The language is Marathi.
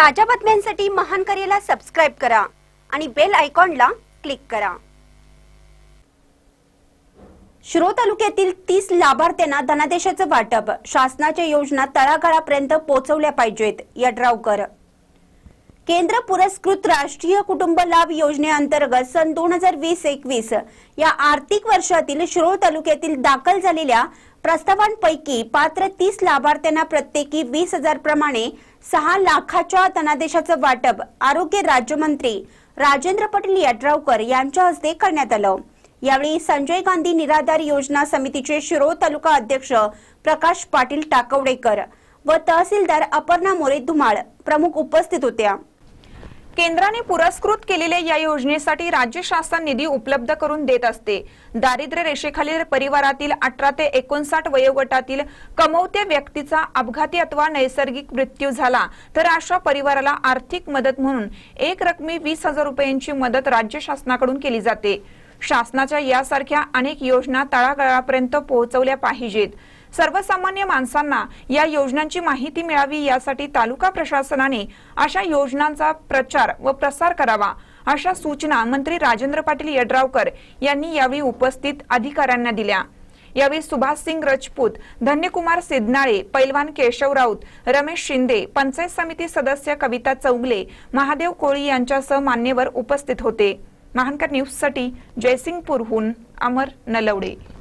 ताज्या बातम्यांसाठी महान करेला सब्सक्राइब करा आणि बेल ला क्लिक करा शिरो तालुक्यातील तीस लाभार्थ्यांना धनादेशाचे वाटप शासनाच्या योजना तळागाळापर्यंत पोहोचवल्या पाहिजेत कर केंद्र पुरस्कृत राष्ट्रीय कुटुंब लाभ योजने अंतर्गत सन दोन हजार या आर्थिक वर्षातील शिरोळ तालुक्यातील दाखल झालेल्या प्रस्तावांपैकी पात्र तीस लाभार्थ्यांना प्रत्येकी वीस हजार प्रमाणे सहा लाखाच्या धनादेशाचं वाटप आरोग्य राज्यमंत्री राजेंद्र पाटील यड्रावकर यांच्या हस्ते करण्यात आलं यावेळी संजय गांधी निराधार योजना समितीचे शिरो तालुका अध्यक्ष प्रकाश पाटील टाकवडेकर व तहसीलदार अपर्णा मोरे धुमाळ प्रमुख उपस्थित होत्या केंद्राने पुरस्कृत केलेल्या या योजनेसाठी राज्य शासन निधी उपलब्ध करून देत असते दारिद्र्य रेषेखालील परिवारातील अठरा ते एकोणसाठ वयोगटातील कमवत्या व्यक्तीचा अपघाती अथवा नैसर्गिक मृत्यू झाला तर अशा परिवाराला आर्थिक मदत म्हणून एक रकमी वीस हजार रुपयांची मदत राज्य शासनाकडून केली जाते शासनाच्या यासारख्या अनेक योजना तळागळापर्यंत पोहोचवल्या पाहिजेत सर्वसामान्य माणसांना या योजनांची माहिती मिळावी यासाठी तालुका प्रशासनाने अशा योजनांचा प्रचार व प्रसार करावा अशा सूचना मंत्री राजेंद्र पाटील यड्रावकर यांनी यावेळी उपस्थित अधिकाऱ्यांना दिल्या यावेळी सुभाष सिंग रजपूत धन्यकुमार सिद्धनाळे पैलवान केशव राऊत रमेश शिंदे पंचायत समिती सदस्य कविता चौगले महादेव कोळी यांच्यासह मान्यवर उपस्थित होते महानकर साठी जयसिंगपूरहून अमर नलवडे